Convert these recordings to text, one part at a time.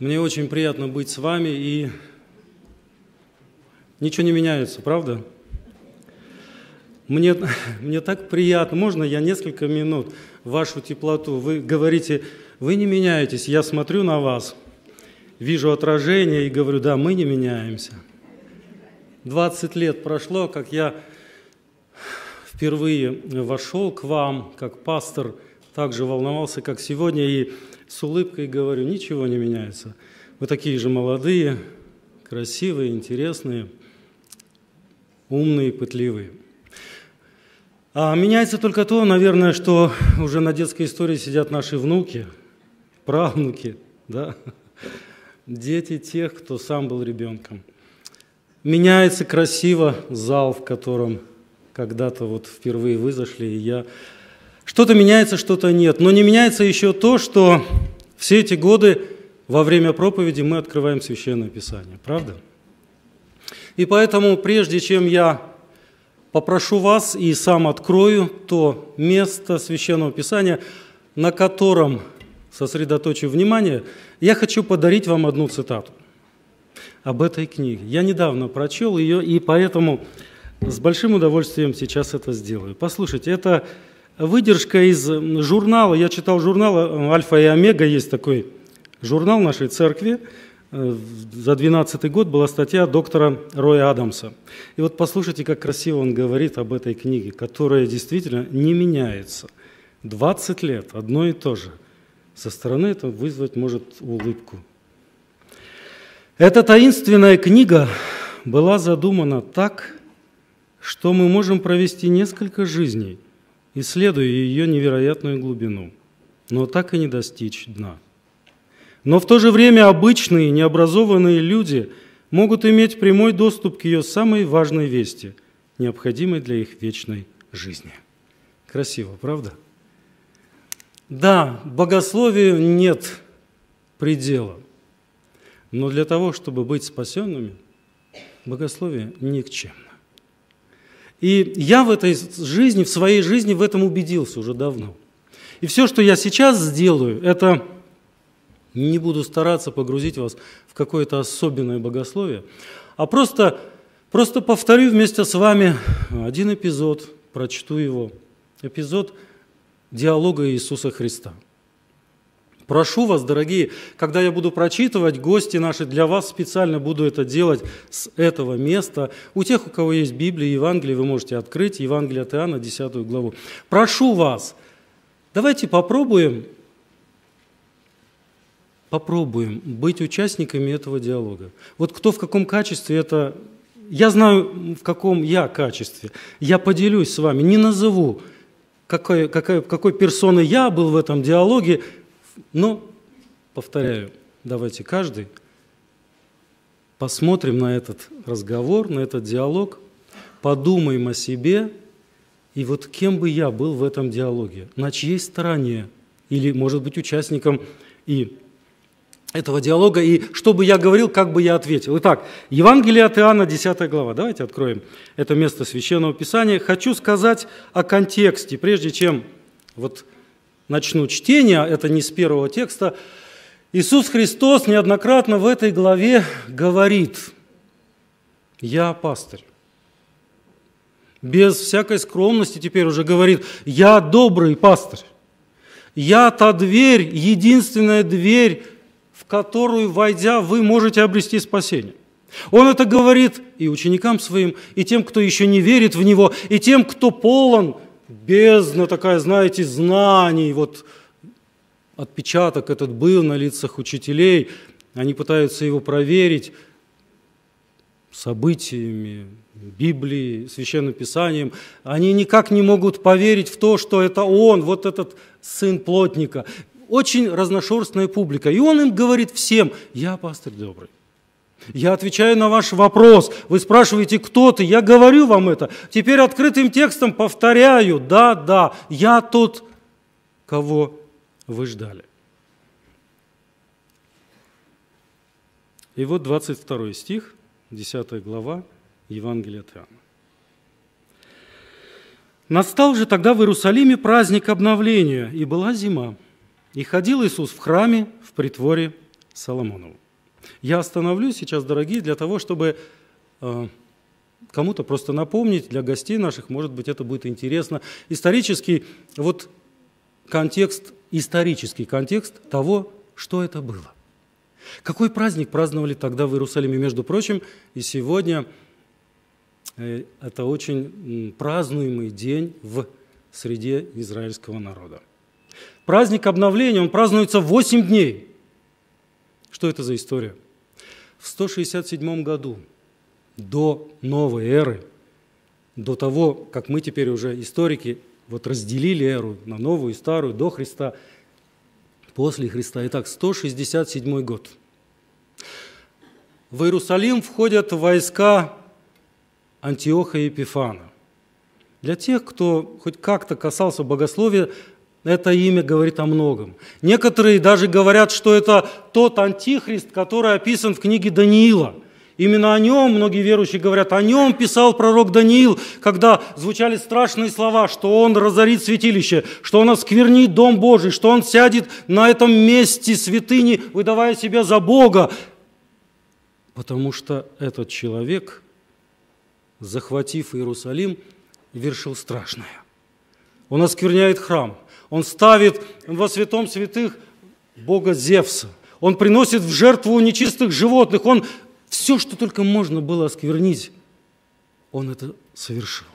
Мне очень приятно быть с вами, и ничего не меняется, правда? Мне, мне так приятно. Можно я несколько минут вашу теплоту? Вы говорите, вы не меняетесь. Я смотрю на вас, вижу отражение и говорю, да, мы не меняемся. 20 лет прошло, как я впервые вошел к вам, как пастор, также волновался, как сегодня, и с улыбкой говорю, ничего не меняется. Вы такие же молодые, красивые, интересные, умные, пытливые. А меняется только то, наверное, что уже на детской истории сидят наши внуки, правнуки, да? дети тех, кто сам был ребенком. Меняется красиво зал, в котором когда-то вот впервые вы зашли, и я что-то меняется, что-то нет. Но не меняется еще то, что все эти годы во время проповеди мы открываем Священное Писание, правда? И поэтому, прежде чем я попрошу вас и сам открою то место Священного Писания, на котором сосредоточу внимание, я хочу подарить вам одну цитату об этой книге. Я недавно прочел ее, и поэтому с большим удовольствием сейчас это сделаю. Послушайте, это Выдержка из журнала, я читал журнал э, «Альфа и Омега», есть такой журнал нашей церкви. Э, за 12 год была статья доктора Роя Адамса. И вот послушайте, как красиво он говорит об этой книге, которая действительно не меняется. 20 лет, одно и то же. Со стороны это вызвать может улыбку. Эта таинственная книга была задумана так, что мы можем провести несколько жизней – исследуя ее невероятную глубину, но так и не достичь дна. Но в то же время обычные, необразованные люди могут иметь прямой доступ к ее самой важной вести, необходимой для их вечной жизни. Красиво, правда? Да, богословию нет предела. Но для того, чтобы быть спасенными, богословие ни к чему. И я в этой жизни, в своей жизни в этом убедился уже давно. И все, что я сейчас сделаю, это не буду стараться погрузить вас в какое-то особенное богословие, а просто, просто повторю вместе с вами один эпизод, прочту его. Эпизод диалога Иисуса Христа – Прошу вас, дорогие, когда я буду прочитывать, гости наши, для вас специально буду это делать с этого места. У тех, у кого есть Библия и Евангелие, вы можете открыть Евангелие от Иоанна, 10 главу. Прошу вас, давайте попробуем, попробуем быть участниками этого диалога. Вот кто в каком качестве это... Я знаю, в каком я качестве. Я поделюсь с вами, не назову, какой, какой, какой персоной я был в этом диалоге – но, ну, повторяю, давайте каждый посмотрим на этот разговор, на этот диалог, подумаем о себе, и вот кем бы я был в этом диалоге, на чьей стороне, или, может быть, участником и этого диалога, и что бы я говорил, как бы я ответил. Итак, Евангелие от Иоанна, 10 глава. Давайте откроем это место Священного Писания. Хочу сказать о контексте, прежде чем вот начну чтение, это не с первого текста, Иисус Христос неоднократно в этой главе говорит, «Я пастырь». Без всякой скромности теперь уже говорит, «Я добрый пастырь». «Я та дверь, единственная дверь, в которую, войдя, вы можете обрести спасение». Он это говорит и ученикам своим, и тем, кто еще не верит в Него, и тем, кто полон бездна такая, знаете, знаний, вот отпечаток этот был на лицах учителей, они пытаются его проверить событиями, Библией, Священным Писанием, они никак не могут поверить в то, что это он, вот этот сын плотника. Очень разношерстная публика. И он им говорит всем, я пастырь добрый. Я отвечаю на ваш вопрос. Вы спрашиваете, кто ты? Я говорю вам это. Теперь открытым текстом повторяю. Да, да, я тот, кого вы ждали. И вот 22 стих, 10 глава Евангелия от Иоанна. Настал же тогда в Иерусалиме праздник обновления, и была зима. И ходил Иисус в храме в притворе Соломоновом. Я остановлюсь сейчас, дорогие, для того, чтобы э, кому-то просто напомнить, для гостей наших, может быть, это будет интересно. Исторический, вот контекст, исторический контекст того, что это было. Какой праздник праздновали тогда в Иерусалиме, между прочим, и сегодня э, это очень празднуемый день в среде израильского народа. Праздник обновления, он празднуется 8 дней. Что это за история? В 167 году, до новой эры, до того, как мы теперь уже историки вот разделили эру на новую и старую, до Христа, после Христа. Итак, 167 год. В Иерусалим входят войска Антиоха и Епифана. Для тех, кто хоть как-то касался богословия, это имя говорит о многом. Некоторые даже говорят, что это тот антихрист, который описан в книге Даниила. Именно о нем, многие верующие говорят, о нем писал пророк Даниил, когда звучали страшные слова, что он разорит святилище, что он осквернит Дом Божий, что он сядет на этом месте святыни, выдавая себя за Бога. Потому что этот человек, захватив Иерусалим, вершил страшное. Он оскверняет храм – он ставит во святом святых бога Зевса. Он приносит в жертву нечистых животных. Он все, что только можно было осквернить, он это совершил.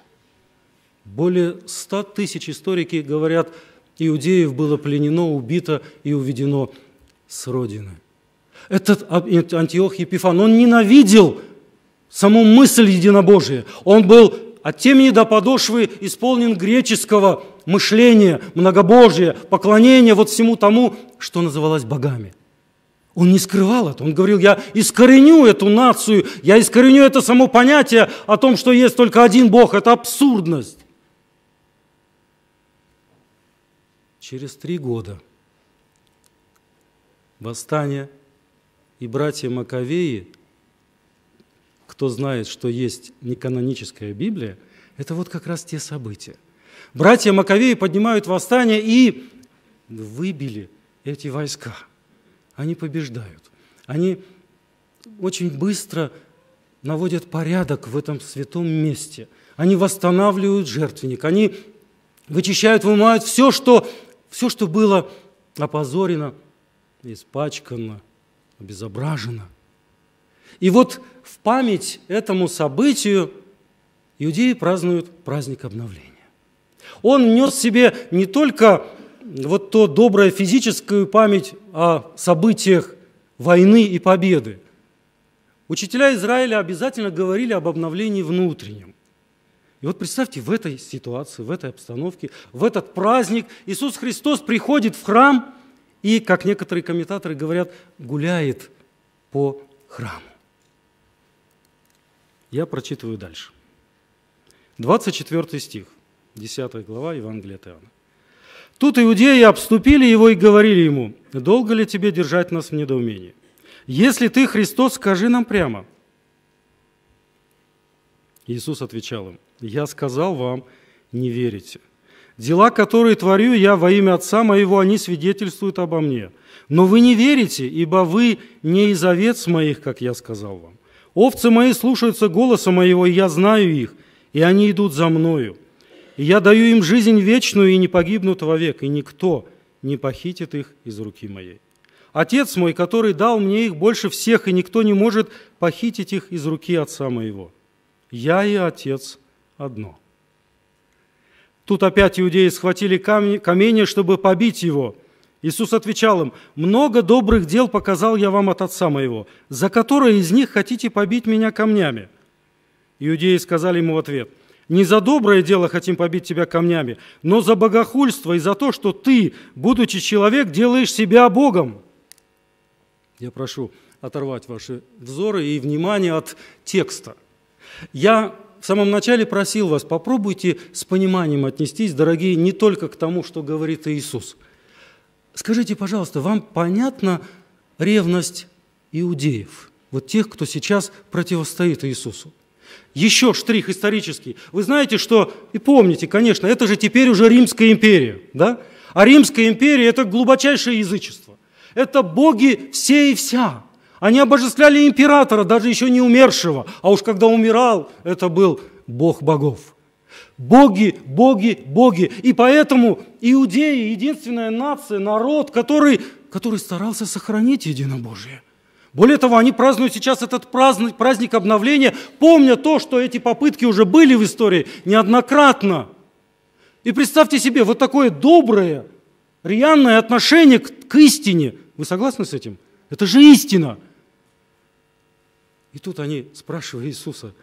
Более ста тысяч историки говорят, иудеев было пленено, убито и уведено с родины. Этот Антиох Епифан, он ненавидел саму мысль единобожия. Он был от темени до подошвы исполнен греческого мышление, многобожие, поклонение вот всему тому, что называлось богами. Он не скрывал это. Он говорил, я искореню эту нацию, я искореню это само понятие о том, что есть только один Бог. Это абсурдность. Через три года восстание и братья Маковеи, кто знает, что есть неканоническая Библия, это вот как раз те события. Братья Маковеи поднимают восстание и выбили эти войска. Они побеждают. Они очень быстро наводят порядок в этом святом месте. Они восстанавливают жертвенник. Они вычищают, вымывают все, что, все, что было опозорено, испачкано, обезображено. И вот в память этому событию иудеи празднуют праздник обновления. Он нес в себе не только вот то доброе физическую память о событиях войны и победы. Учителя Израиля обязательно говорили об обновлении внутреннем. И вот представьте, в этой ситуации, в этой обстановке, в этот праздник Иисус Христос приходит в храм и, как некоторые комментаторы говорят, гуляет по храму. Я прочитываю дальше. 24 стих. 10 глава Евангелия от Иоанна. Тут иудеи обступили его и говорили ему, «Долго ли тебе держать нас в недоумении? Если ты Христос, скажи нам прямо». Иисус отвечал им, «Я сказал вам, не верите. Дела, которые творю я во имя Отца моего, они свидетельствуют обо мне. Но вы не верите, ибо вы не из овец моих, как я сказал вам. Овцы мои слушаются голоса моего, и я знаю их, и они идут за мною. И я даю им жизнь вечную и не погибнут вовек, и никто не похитит их из руки моей. Отец мой, который дал мне их больше всех, и никто не может похитить их из руки отца моего. Я и отец одно. Тут опять иудеи схватили камни, камень, чтобы побить его. Иисус отвечал им, «Много добрых дел показал я вам от отца моего, за которые из них хотите побить меня камнями?» Иудеи сказали ему в ответ – не за доброе дело хотим побить тебя камнями, но за богохульство и за то, что ты, будучи человек, делаешь себя Богом. Я прошу оторвать ваши взоры и внимание от текста. Я в самом начале просил вас, попробуйте с пониманием отнестись, дорогие, не только к тому, что говорит Иисус. Скажите, пожалуйста, вам понятна ревность иудеев, вот тех, кто сейчас противостоит Иисусу? Еще штрих исторический. Вы знаете, что, и помните, конечно, это же теперь уже Римская империя, да? А Римская империя – это глубочайшее язычество. Это боги все и вся. Они обожествляли императора, даже еще не умершего. А уж когда умирал, это был бог богов. Боги, боги, боги. И поэтому иудеи – единственная нация, народ, который, который старался сохранить единобожие. Более того, они празднуют сейчас этот праздник, праздник обновления, помня то, что эти попытки уже были в истории неоднократно. И представьте себе, вот такое доброе, реальное отношение к, к истине. Вы согласны с этим? Это же истина. И тут они спрашивают Иисуса,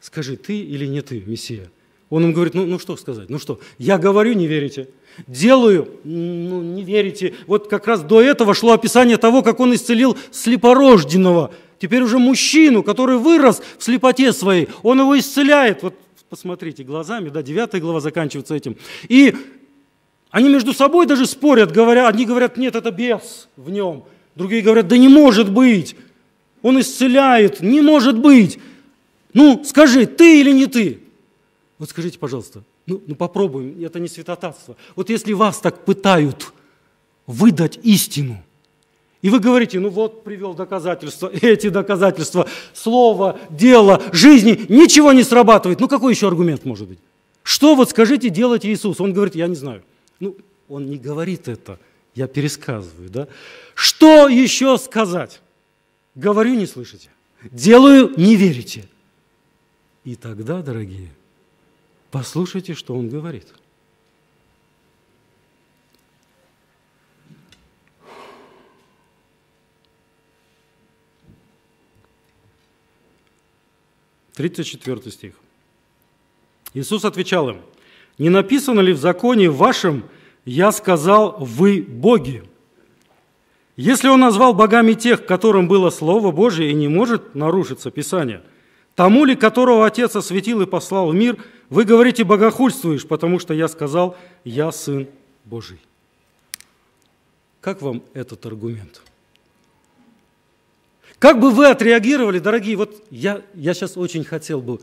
скажи, ты или не ты, Мессия? Он им говорит, ну, ну что сказать, ну что, я говорю, не верите, делаю, ну не верите. Вот как раз до этого шло описание того, как он исцелил слепорожденного, теперь уже мужчину, который вырос в слепоте своей, он его исцеляет, вот посмотрите, глазами, да, девятая глава заканчивается этим. И они между собой даже спорят, говоря, одни говорят, нет, это бес в нем, другие говорят, да не может быть, он исцеляет, не может быть. Ну, скажи, ты или не ты? Вот скажите, пожалуйста, ну, ну попробуем, это не святотатство. Вот если вас так пытают выдать истину, и вы говорите, ну вот привел доказательства, эти доказательства, слово, дело, жизни, ничего не срабатывает. Ну какой еще аргумент может быть? Что вот скажите делать Иисус? Он говорит, я не знаю. Ну, он не говорит это, я пересказываю, да? Что еще сказать? Говорю, не слышите. Делаю, не верите. И тогда, дорогие, Послушайте, что он говорит. Тридцать четвертый стих. Иисус отвечал им, «Не написано ли в законе вашем, я сказал, вы боги?» Если он назвал богами тех, которым было Слово Божие и не может нарушиться Писание, тому ли, которого Отец осветил и послал в мир – вы говорите, богохульствуешь, потому что я сказал, я Сын Божий. Как вам этот аргумент? Как бы вы отреагировали, дорогие, вот я, я сейчас очень хотел бы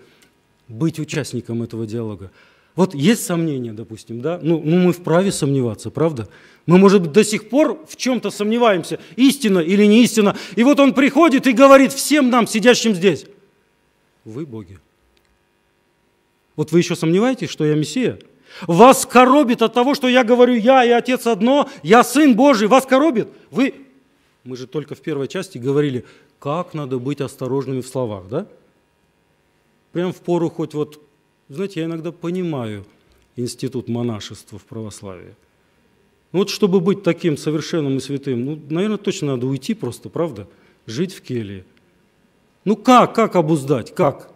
быть участником этого диалога. Вот есть сомнения, допустим, да? Ну, ну мы вправе сомневаться, правда? Мы, может быть, до сих пор в чем-то сомневаемся, истина или не истина. И вот он приходит и говорит всем нам, сидящим здесь, вы боги. Вот вы еще сомневаетесь, что я Мессия? Вас коробит от того, что я говорю «я» и «отец одно», «я сын Божий», вас коробит? Вы... Мы же только в первой части говорили, как надо быть осторожными в словах, да? Прям в пору хоть вот... Знаете, я иногда понимаю институт монашества в православии. Ну вот чтобы быть таким совершенным и святым, ну, наверное, точно надо уйти просто, правда? Жить в келье. Ну как, как обуздать, как?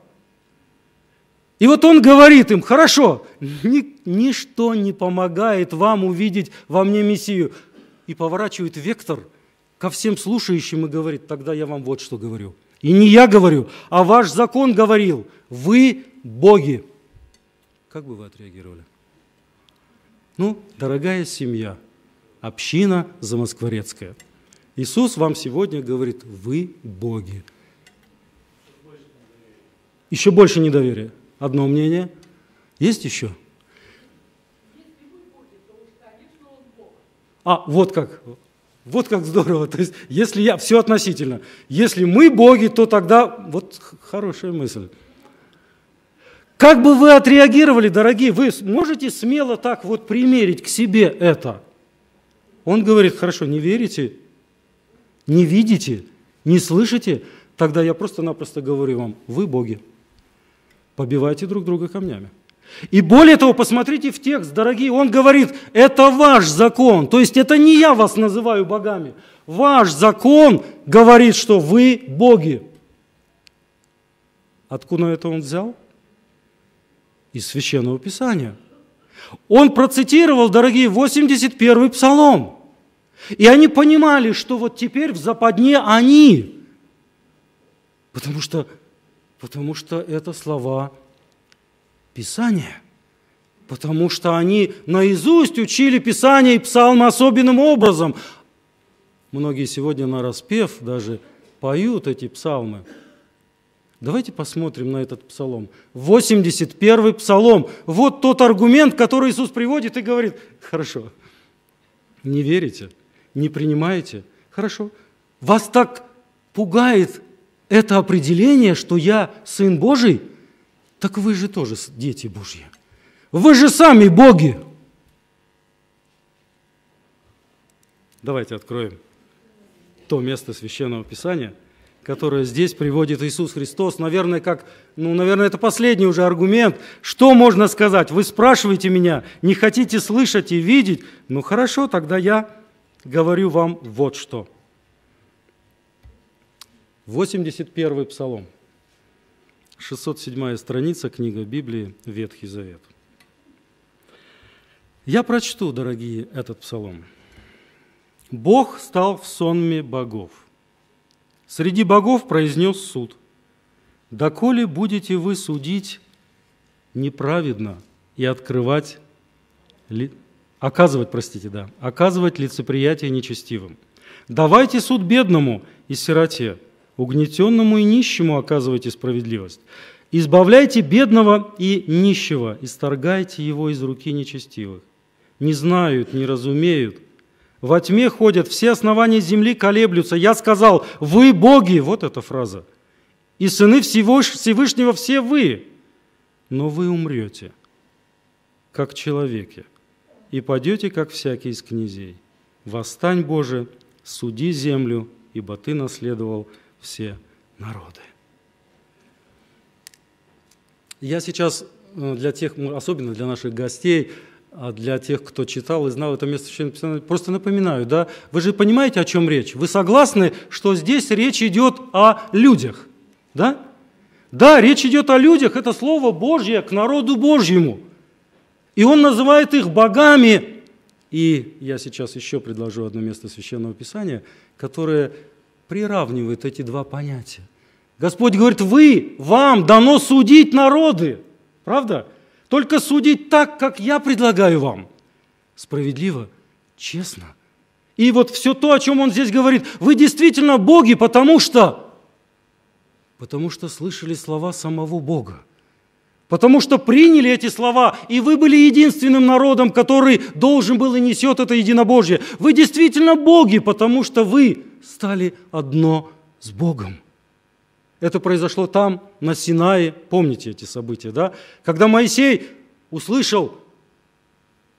И вот он говорит им, хорошо, ничто не помогает вам увидеть во мне Мессию. И поворачивает вектор ко всем слушающим и говорит, тогда я вам вот что говорю. И не я говорю, а ваш закон говорил, вы боги. Как бы вы отреагировали? Ну, дорогая семья, община замоскворецкая. Иисус вам сегодня говорит, вы боги. Еще больше недоверия. Одно мнение. Есть еще? А, вот как. Вот как здорово. То есть, если я, все относительно. Если мы боги, то тогда, вот хорошая мысль. Как бы вы отреагировали, дорогие, вы можете смело так вот примерить к себе это? Он говорит, хорошо, не верите, не видите, не слышите, тогда я просто-напросто говорю вам, вы боги побивайте друг друга камнями. И более того, посмотрите в текст, дорогие, он говорит, это ваш закон, то есть это не я вас называю богами. Ваш закон говорит, что вы боги. Откуда это он взял? Из Священного Писания. Он процитировал, дорогие, 81-й Псалом. И они понимали, что вот теперь в западне они. Потому что Потому что это слова Писания. Потому что они наизусть учили Писание и псалмы особенным образом. Многие сегодня на распев даже поют эти псалмы. Давайте посмотрим на этот псалом. 81-й псалом. Вот тот аргумент, который Иисус приводит и говорит, хорошо, не верите, не принимаете, хорошо. Вас так пугает это определение, что я Сын Божий, так вы же тоже дети Божьи. Вы же сами боги. Давайте откроем то место Священного Писания, которое здесь приводит Иисус Христос, наверное, как, ну, наверное, это последний уже аргумент. Что можно сказать? Вы спрашиваете меня, не хотите слышать и видеть? Ну хорошо, тогда я говорю вам вот что – 81 Псалом, 607 страница, книга Библии, Ветхий Завет. Я прочту, дорогие, этот Псалом. «Бог стал в сонме богов. Среди богов произнес суд. Доколе будете вы судить неправедно и открывать, оказывать, простите, да, оказывать лицеприятие нечестивым? Давайте суд бедному и сироте, Угнетенному и нищему оказывайте справедливость. Избавляйте бедного и нищего, исторгайте его из руки нечестивых. Не знают, не разумеют. Во тьме ходят, все основания земли колеблются. Я сказал, вы боги, вот эта фраза. И сыны всего, Всевышнего все вы. Но вы умрете, как человеки, и падете, как всякий из князей. Восстань, Боже, суди землю, ибо ты наследовал все народы. Я сейчас э, для тех, особенно для наших гостей, а для тех, кто читал и знал это место местописание, просто напоминаю, да, вы же понимаете, о чем речь? Вы согласны, что здесь речь идет о людях, да? Да, речь идет о людях, это Слово Божье к народу Божьему. И он называет их богами. И я сейчас еще предложу одно место Священного Писания, которое приравнивает эти два понятия. Господь говорит, вы, вам дано судить народы. Правда? Только судить так, как я предлагаю вам. Справедливо, честно. И вот все то, о чем он здесь говорит, вы действительно боги, потому что... Потому что слышали слова самого Бога. Потому что приняли эти слова, и вы были единственным народом, который должен был и несет это единобожье. Вы действительно боги, потому что вы стали одно с Богом. Это произошло там, на Синае, помните эти события, да? Когда Моисей услышал,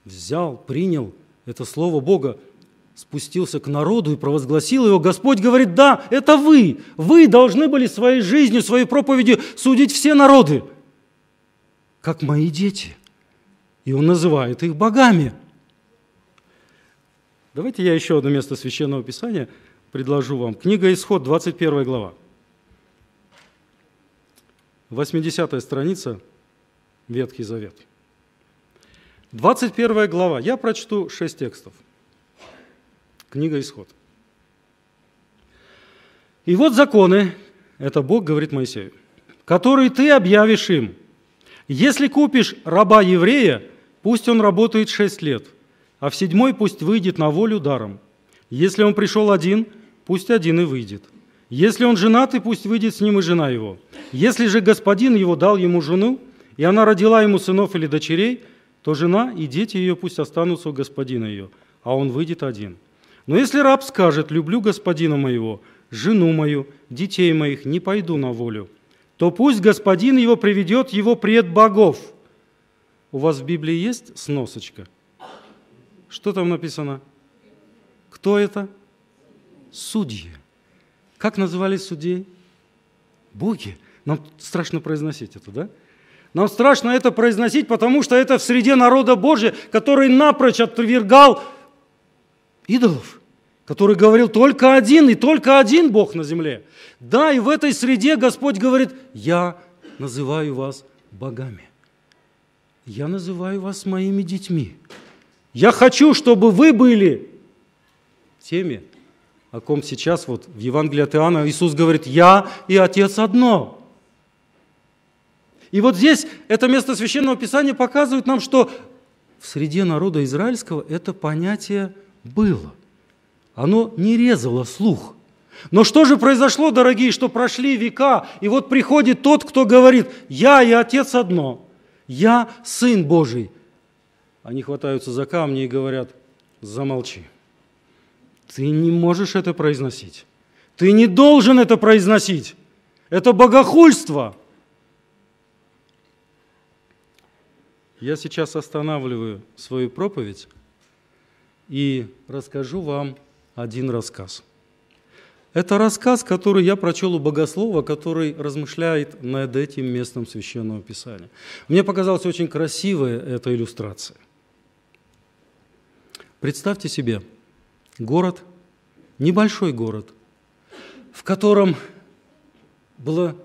взял, принял это слово Бога, спустился к народу и провозгласил его, Господь говорит, да, это вы, вы должны были своей жизнью, своей проповедью судить все народы, как мои дети. И он называет их богами. Давайте я еще одно место Священного Писания – предложу вам. Книга «Исход», 21 глава. 80 страница, Ветхий Завет. 21 глава. Я прочту 6 текстов. Книга «Исход». «И вот законы, — это Бог говорит Моисею, — которые ты объявишь им. Если купишь раба еврея, пусть он работает шесть лет, а в седьмой пусть выйдет на волю даром. Если он пришел один — пусть один и выйдет. Если он женат, и пусть выйдет с ним и жена его. Если же господин его дал ему жену, и она родила ему сынов или дочерей, то жена и дети ее пусть останутся у господина ее, а он выйдет один. Но если раб скажет, люблю господина моего, жену мою, детей моих, не пойду на волю, то пусть господин его приведет его пред богов. У вас в Библии есть сносочка? Что там написано? Кто это? судьи. Как называли судей? Боги. Нам страшно произносить это, да? Нам страшно это произносить, потому что это в среде народа Божия, который напрочь отвергал идолов, который говорил только один и только один Бог на земле. Да, и в этой среде Господь говорит, я называю вас богами. Я называю вас моими детьми. Я хочу, чтобы вы были теми, о ком сейчас вот в Евангелии от Иоанна Иисус говорит «Я и Отец одно». И вот здесь это место Священного Писания показывает нам, что в среде народа израильского это понятие было. Оно не резало слух. Но что же произошло, дорогие, что прошли века, и вот приходит тот, кто говорит «Я и Отец одно, я Сын Божий». Они хватаются за камни и говорят «Замолчи». Ты не можешь это произносить. Ты не должен это произносить. Это богохульство. Я сейчас останавливаю свою проповедь и расскажу вам один рассказ. Это рассказ, который я прочел у богослова, который размышляет над этим местом священного писания. Мне показалась очень красивая эта иллюстрация. Представьте себе, город, небольшой город, в котором было,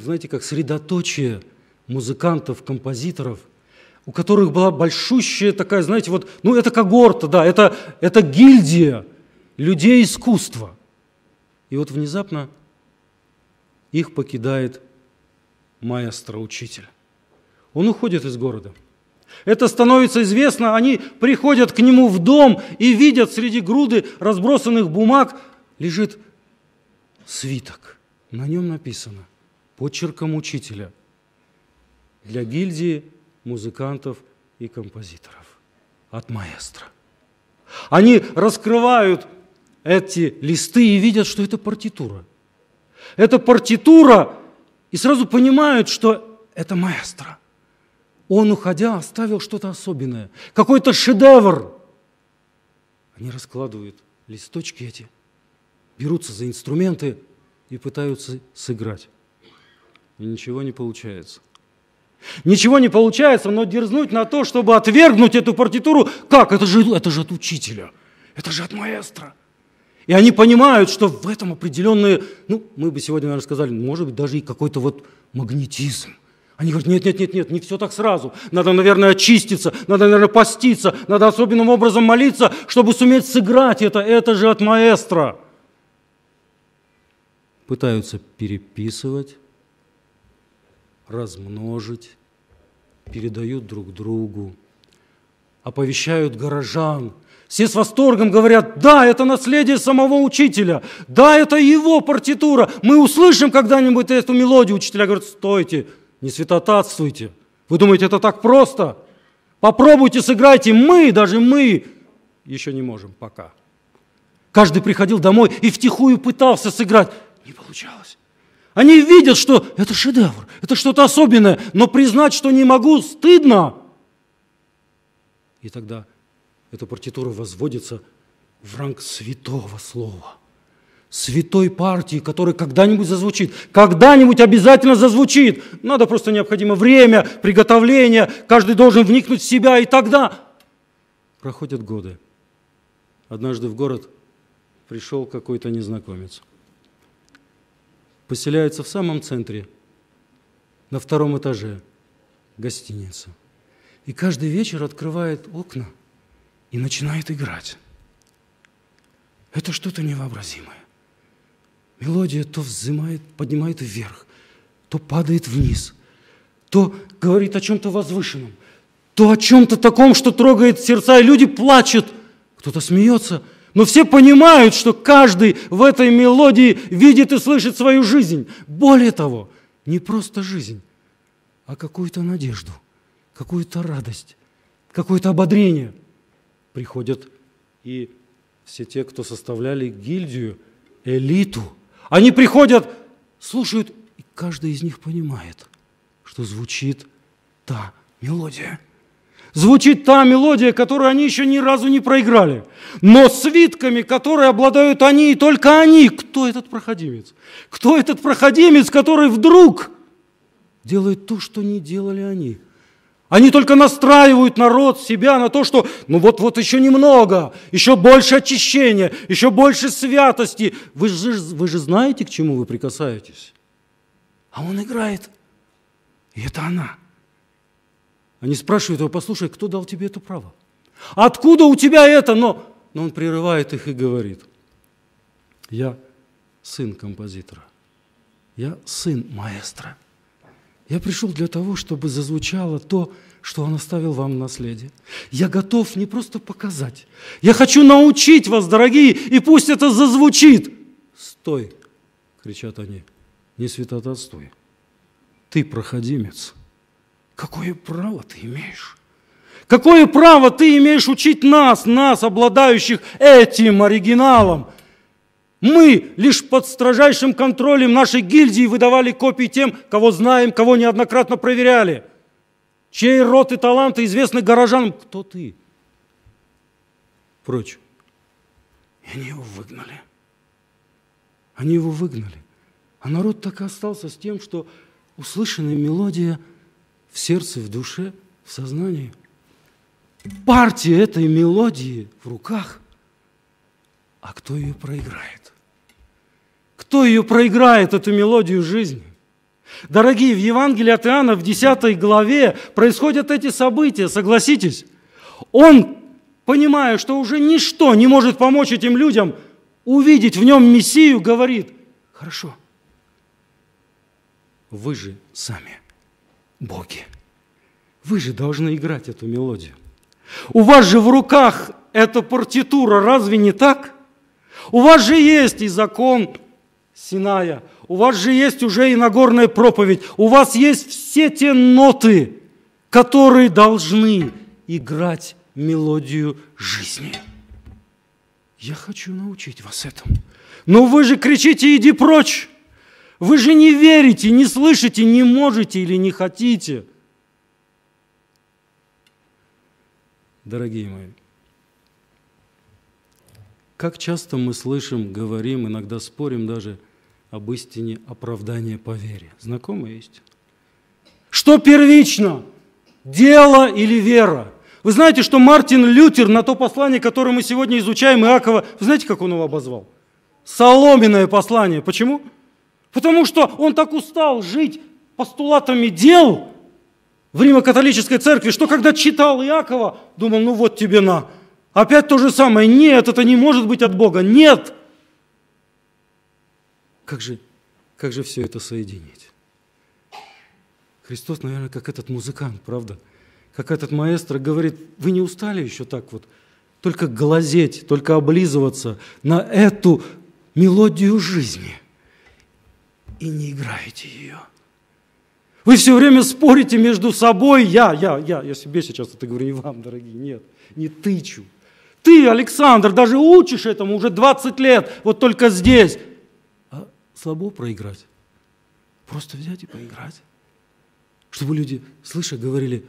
знаете, как средоточие музыкантов, композиторов, у которых была большущая такая, знаете, вот, ну это когорта, да, это, это гильдия людей искусства. И вот внезапно их покидает маэстро-учитель. Он уходит из города – это становится известно, они приходят к нему в дом и видят среди груды разбросанных бумаг лежит свиток. На нем написано почерком учителя для гильдии музыкантов и композиторов от маэстро. Они раскрывают эти листы и видят, что это партитура. Это партитура, и сразу понимают, что это маэстро он, уходя, оставил что-то особенное, какой-то шедевр. Они раскладывают листочки эти, берутся за инструменты и пытаются сыграть. И ничего не получается. Ничего не получается, но дерзнуть на то, чтобы отвергнуть эту партитуру, как? Это же, это же от учителя, это же от маэстро. И они понимают, что в этом определенные, ну, мы бы сегодня, наверное, сказали, может быть, даже и какой-то вот магнетизм – они говорят, нет, нет, нет, нет, не все так сразу. Надо, наверное, очиститься, надо, наверное, поститься, надо особенным образом молиться, чтобы суметь сыграть это, это же от маэстро. Пытаются переписывать, размножить, передают друг другу, оповещают горожан. Все с восторгом говорят, да, это наследие самого учителя, да, это его партитура, мы услышим когда-нибудь эту мелодию. Учителя говорят, стойте, не святотатствуйте. Вы думаете, это так просто? Попробуйте, сыграйте. Мы, даже мы, еще не можем пока. Каждый приходил домой и втихую пытался сыграть. Не получалось. Они видят, что это шедевр, это что-то особенное, но признать, что не могу, стыдно. И тогда эта партитура возводится в ранг святого слова святой партии, которая когда-нибудь зазвучит. Когда-нибудь обязательно зазвучит. Надо просто необходимо время, приготовление. Каждый должен вникнуть в себя, и тогда... Проходят годы. Однажды в город пришел какой-то незнакомец. Поселяется в самом центре, на втором этаже, гостиницы И каждый вечер открывает окна и начинает играть. Это что-то невообразимое. Мелодия то взымает, поднимает вверх, то падает вниз, то говорит о чем-то возвышенном, то о чем-то таком, что трогает сердца, и люди плачут, кто-то смеется, но все понимают, что каждый в этой мелодии видит и слышит свою жизнь. Более того, не просто жизнь, а какую-то надежду, какую-то радость, какое-то ободрение. Приходят и все те, кто составляли гильдию, элиту – они приходят, слушают, и каждый из них понимает, что звучит та мелодия. Звучит та мелодия, которую они еще ни разу не проиграли. Но свитками, которые обладают они и только они. Кто этот проходимец? Кто этот проходимец, который вдруг делает то, что не делали они – они только настраивают народ, себя на то, что ну вот-вот еще немного, еще больше очищения, еще больше святости. Вы же, вы же знаете, к чему вы прикасаетесь. А он играет. И это она. Они спрашивают его, послушай, кто дал тебе это право? Откуда у тебя это? Но, но он прерывает их и говорит, я сын композитора, я сын маэстро. Я пришел для того, чтобы зазвучало то, что Он оставил вам в наследие. Я готов не просто показать. Я хочу научить вас, дорогие, и пусть это зазвучит. «Стой!» – кричат они. «Не святотатствуй! Ты проходимец! Какое право ты имеешь?» Какое право ты имеешь учить нас, нас, обладающих этим оригиналом? Мы лишь под строжайшим контролем нашей гильдии выдавали копии тем, кого знаем, кого неоднократно проверяли. Чей род и таланты известны горожанам. Кто ты? Прочь. И они его выгнали. Они его выгнали. А народ так и остался с тем, что услышанная мелодия в сердце, в душе, в сознании. Партия этой мелодии в руках. А кто ее проиграет? Кто ее проиграет, эту мелодию жизни? Дорогие, в Евангелии от Иоанна в 10 главе происходят эти события, согласитесь. Он, понимая, что уже ничто не может помочь этим людям увидеть в нем Мессию, говорит, хорошо, вы же сами боги. Вы же должны играть эту мелодию. У вас же в руках эта партитура, разве не так? У вас же есть и закон, Синая. У вас же есть уже и Нагорная проповедь. У вас есть все те ноты, которые должны играть мелодию жизни. Я хочу научить вас этому. Но вы же кричите «иди прочь!» Вы же не верите, не слышите, не можете или не хотите. Дорогие мои, как часто мы слышим, говорим, иногда спорим даже – об истине оправдания по вере. Знакомо есть? Что первично? Дело или вера? Вы знаете, что Мартин Лютер на то послание, которое мы сегодня изучаем, Иакова, вы знаете, как он его обозвал? Соломенное послание. Почему? Потому что он так устал жить постулатами дел в Римо-католической церкви, что когда читал Иакова, думал, ну вот тебе на. Опять то же самое. Нет, это не может быть от Бога. Нет, как же, как же все это соединить? Христос, наверное, как этот музыкант, правда? Как этот маэстро говорит, вы не устали еще так вот? Только глазеть, только облизываться на эту мелодию жизни. И не играете ее. Вы все время спорите между собой. Я, я, я, я себе сейчас это говорю, не вам, дорогие, нет, не тычу. Ты, Александр, даже учишь этому уже 20 лет, вот только здесь слабо проиграть. Просто взять и поиграть. Чтобы люди, слыша, говорили,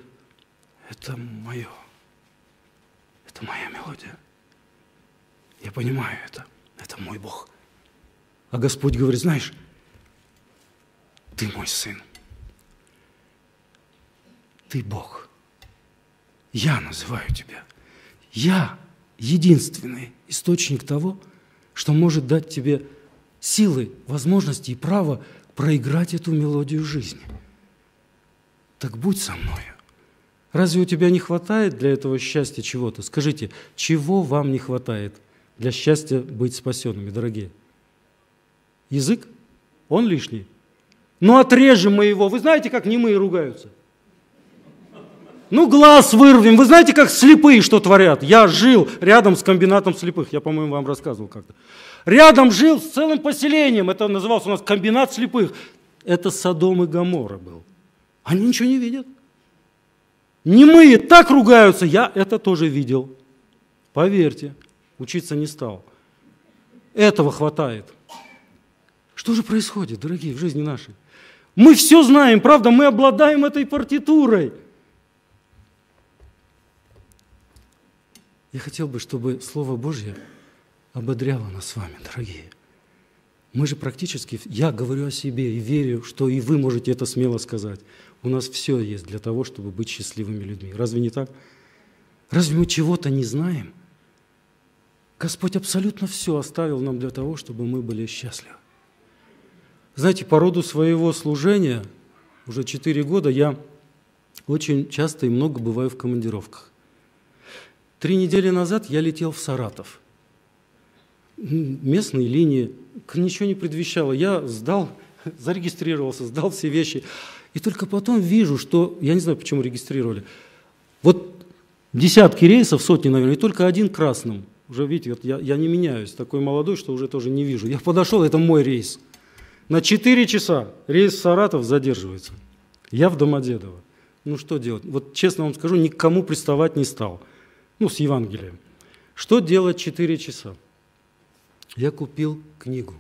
это мое, это моя мелодия. Я понимаю это, это мой Бог. А Господь говорит, знаешь, ты мой сын, ты Бог. Я называю тебя. Я единственный источник того, что может дать тебе силы, возможности и права проиграть эту мелодию жизни. Так будь со мною. Разве у тебя не хватает для этого счастья чего-то? Скажите, чего вам не хватает для счастья быть спасенными, дорогие? Язык? Он лишний. Ну отрежем мы его. Вы знаете, как немые ругаются? Ну глаз вырвем. Вы знаете, как слепые что творят? Я жил рядом с комбинатом слепых. Я, по-моему, вам рассказывал как-то. Рядом жил с целым поселением. Это назывался у нас комбинат слепых. Это Содом и Гамора был. Они ничего не видят. Не Немые так ругаются. Я это тоже видел. Поверьте, учиться не стал. Этого хватает. Что же происходит, дорогие, в жизни нашей? Мы все знаем, правда, мы обладаем этой партитурой. Я хотел бы, чтобы Слово Божье ободряла нас с вами, дорогие. Мы же практически, я говорю о себе и верю, что и вы можете это смело сказать. У нас все есть для того, чтобы быть счастливыми людьми. Разве не так? Разве мы чего-то не знаем? Господь абсолютно все оставил нам для того, чтобы мы были счастливы. Знаете, по роду своего служения, уже 4 года, я очень часто и много бываю в командировках. Три недели назад я летел в Саратов – местной линии, ничего не предвещало. Я сдал, зарегистрировался, сдал все вещи. И только потом вижу, что, я не знаю, почему регистрировали, вот десятки рейсов, сотни, наверное, и только один красным. Уже, видите, вот я, я не меняюсь, такой молодой, что уже тоже не вижу. Я подошел, это мой рейс. На 4 часа рейс Саратов задерживается. Я в Домодедово. Ну что делать? Вот честно вам скажу, никому приставать не стал. Ну, с Евангелием. Что делать 4 часа? Я купил книгу.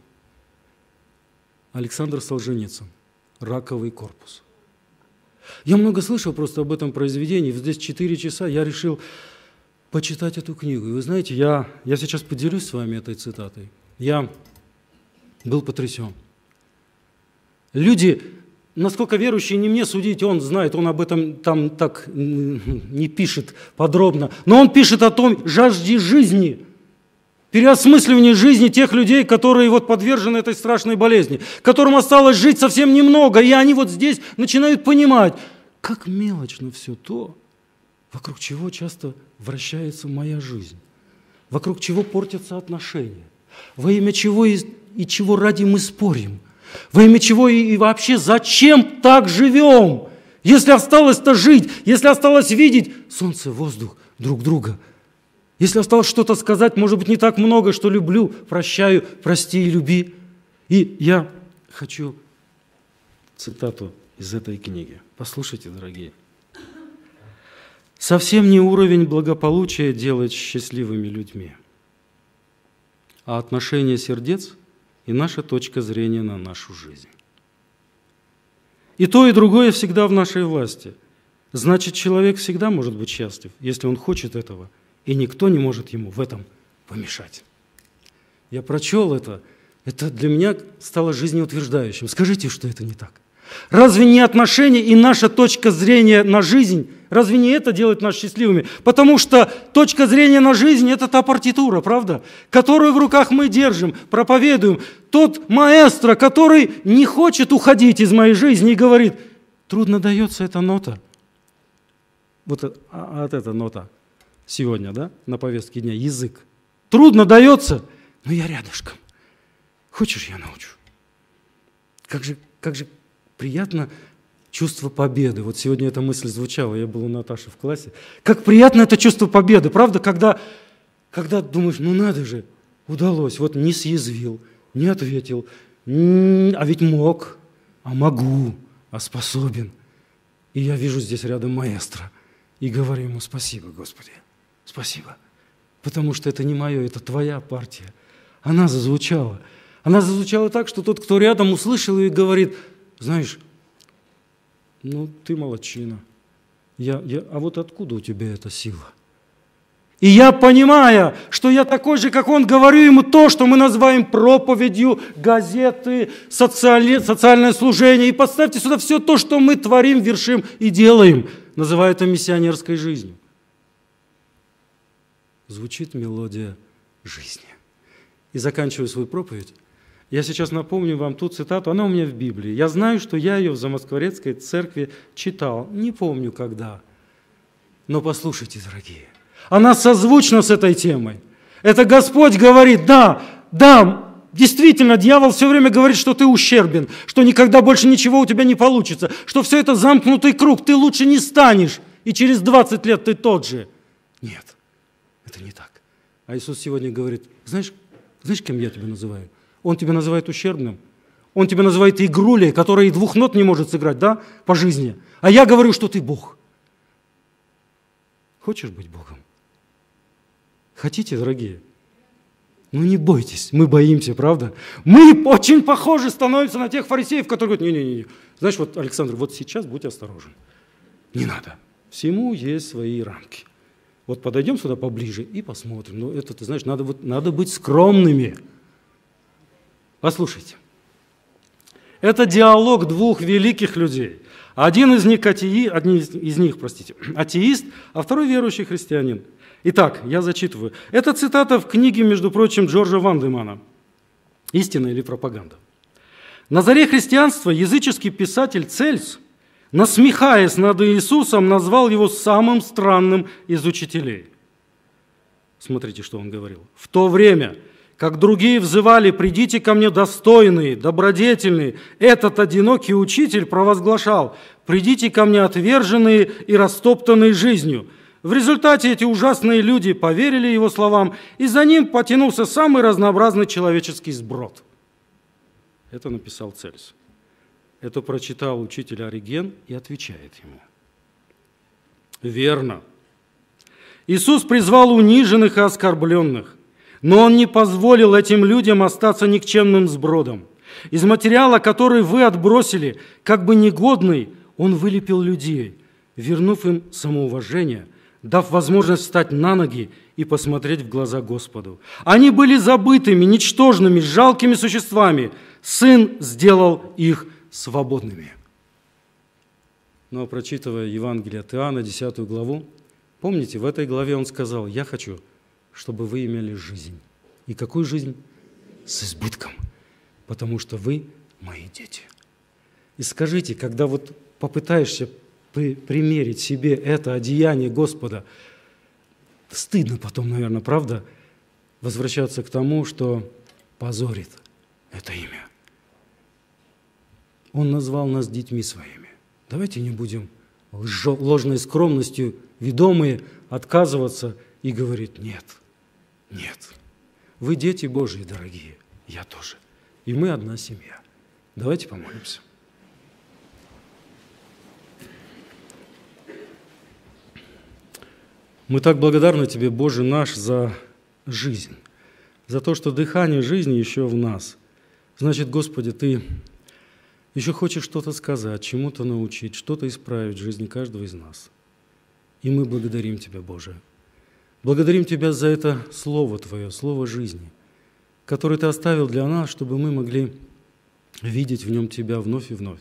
Александра Солженицына «Раковый корпус». Я много слышал просто об этом произведении. Здесь 4 часа я решил почитать эту книгу. И вы знаете, я, я сейчас поделюсь с вами этой цитатой. Я был потрясен. Люди, насколько верующие, не мне судить, он знает, он об этом там так не пишет подробно, но он пишет о том жажде жизни – переосмысливание жизни тех людей, которые вот подвержены этой страшной болезни, которым осталось жить совсем немного, и они вот здесь начинают понимать, как мелочно все то, вокруг чего часто вращается моя жизнь, вокруг чего портятся отношения, во имя чего и, и чего ради мы спорим, во имя чего и, и вообще зачем так живем, если осталось-то жить, если осталось видеть солнце, воздух, друг друга – если осталось что-то сказать, может быть, не так много, что люблю, прощаю, прости и люби. И я хочу цитату из этой книги. Послушайте, дорогие. Совсем не уровень благополучия делает счастливыми людьми, а отношение сердец и наша точка зрения на нашу жизнь. И то, и другое всегда в нашей власти. Значит, человек всегда может быть счастлив, если он хочет этого – и никто не может ему в этом помешать. Я прочел это, это для меня стало жизнеутверждающим. Скажите, что это не так. Разве не отношения и наша точка зрения на жизнь, разве не это делает нас счастливыми? Потому что точка зрения на жизнь – это та партитура, правда? Которую в руках мы держим, проповедуем. Тот маэстро, который не хочет уходить из моей жизни и говорит, трудно дается эта нота. Вот э, а, а от эта нота – сегодня, да, на повестке дня, язык. Трудно дается, но я рядышком. Хочешь, я научу? Как же, как же приятно чувство победы. Вот сегодня эта мысль звучала, я был у Наташи в классе. Как приятно это чувство победы, правда, когда, когда думаешь, ну надо же, удалось, вот не съязвил, не ответил, а ведь мог, а могу, а способен. И я вижу здесь рядом маэстро и говорю ему спасибо, Господи. Спасибо. Потому что это не мое, это твоя партия. Она зазвучала. Она зазвучала так, что тот, кто рядом, услышал ее и говорит, знаешь, ну ты молодчина. Я, я, а вот откуда у тебя эта сила? И я, понимая, что я такой же, как он, говорю ему то, что мы называем проповедью, газеты, социали, социальное служение. И поставьте сюда все то, что мы творим, вершим и делаем. Называю это миссионерской жизнью звучит мелодия жизни. И заканчиваю свою проповедь. Я сейчас напомню вам ту цитату, она у меня в Библии. Я знаю, что я ее в Замоскворецкой церкви читал, не помню когда. Но послушайте, дорогие, она созвучна с этой темой. Это Господь говорит, да, да, Действительно, дьявол все время говорит, что ты ущербен, что никогда больше ничего у тебя не получится, что все это замкнутый круг, ты лучше не станешь, и через 20 лет ты тот же. Нет. Это не так. А Иисус сегодня говорит, знаешь, знаешь, кем я тебя называю? Он тебя называет ущербным. Он тебя называет игрулей, который и двух нот не может сыграть, да, по жизни. А я говорю, что ты Бог. Хочешь быть Богом? Хотите, дорогие? Ну не бойтесь, мы боимся, правда? Мы очень похожи становимся на тех фарисеев, которые говорят, не-не-не, знаешь, вот, Александр, вот сейчас будь осторожен. Не надо. Всему есть свои рамки. Вот подойдем сюда поближе и посмотрим. Ну, это, ты знаешь, надо, вот, надо быть скромными. Послушайте. Это диалог двух великих людей. Один из них, атеи, один из, из них простите, атеист, а второй верующий христианин. Итак, я зачитываю. Это цитата в книге, между прочим, Джорджа Вандемана «Истина или пропаганда». На заре христианства языческий писатель Цельс – насмехаясь над Иисусом, назвал его самым странным из учителей. Смотрите, что он говорил. «В то время, как другие взывали, придите ко мне достойные, добродетельные, этот одинокий учитель провозглашал, придите ко мне отверженные и растоптанные жизнью». В результате эти ужасные люди поверили его словам, и за ним потянулся самый разнообразный человеческий сброд. Это написал Цельс. Это прочитал учитель Ориген и отвечает ему. Верно. Иисус призвал униженных и оскорбленных, но Он не позволил этим людям остаться никчемным сбродом. Из материала, который вы отбросили, как бы негодный, Он вылепил людей, вернув им самоуважение, дав возможность встать на ноги и посмотреть в глаза Господу. Они были забытыми, ничтожными, жалкими существами. Сын сделал их свободными. Но ну, а прочитывая Евангелие от Иоанна, 10 главу, помните, в этой главе он сказал, «Я хочу, чтобы вы имели жизнь». И какую жизнь? С избытком, потому что вы мои дети. И скажите, когда вот попытаешься при примерить себе это одеяние Господа, стыдно потом, наверное, правда, возвращаться к тому, что позорит это имя. Он назвал нас детьми своими. Давайте не будем ложной скромностью ведомые отказываться и говорить «нет, нет». Вы дети Божьи, дорогие, я тоже. И мы одна семья. Давайте помолимся. Мы так благодарны Тебе, Боже наш, за жизнь, за то, что дыхание жизни еще в нас. Значит, Господи, Ты еще хочет что-то сказать, чему-то научить, что-то исправить в жизни каждого из нас. И мы благодарим Тебя, Боже. Благодарим Тебя за это Слово Твое, Слово жизни, которое Ты оставил для нас, чтобы мы могли видеть в нем Тебя вновь и вновь.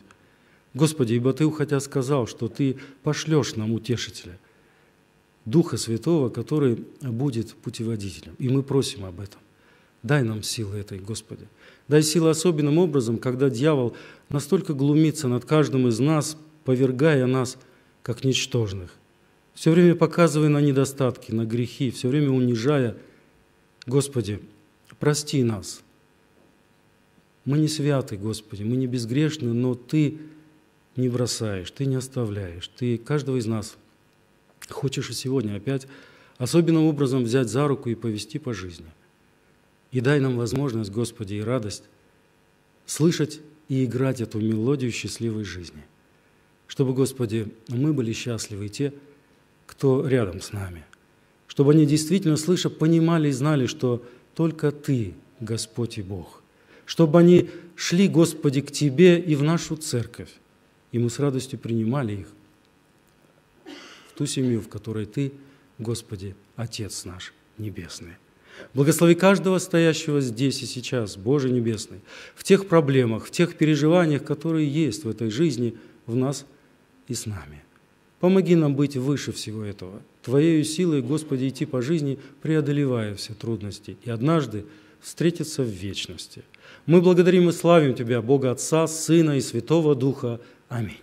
Господи, ибо Ты, уходя, сказал, что Ты пошлешь нам утешителя, Духа Святого, который будет путеводителем. И мы просим об этом. Дай нам силы этой, Господи – Дай силы особенным образом, когда дьявол настолько глумится над каждым из нас, повергая нас как ничтожных, все время показывая на недостатки, на грехи, все время унижая. Господи, прости нас. Мы не святы, Господи, мы не безгрешны, но Ты не бросаешь, Ты не оставляешь. Ты каждого из нас хочешь и сегодня опять особенным образом взять за руку и повести по жизни. И дай нам возможность, Господи, и радость слышать и играть эту мелодию счастливой жизни. Чтобы, Господи, мы были счастливы и те, кто рядом с нами. Чтобы они действительно, слыша, понимали и знали, что только Ты, Господь и Бог. Чтобы они шли, Господи, к Тебе и в нашу церковь. И мы с радостью принимали их в ту семью, в которой Ты, Господи, Отец наш Небесный. Благослови каждого стоящего здесь и сейчас, Боже Небесный, в тех проблемах, в тех переживаниях, которые есть в этой жизни, в нас и с нами. Помоги нам быть выше всего этого. Твоею силой, Господи, идти по жизни, преодолевая все трудности, и однажды встретиться в вечности. Мы благодарим и славим Тебя, Бога Отца, Сына и Святого Духа. Аминь.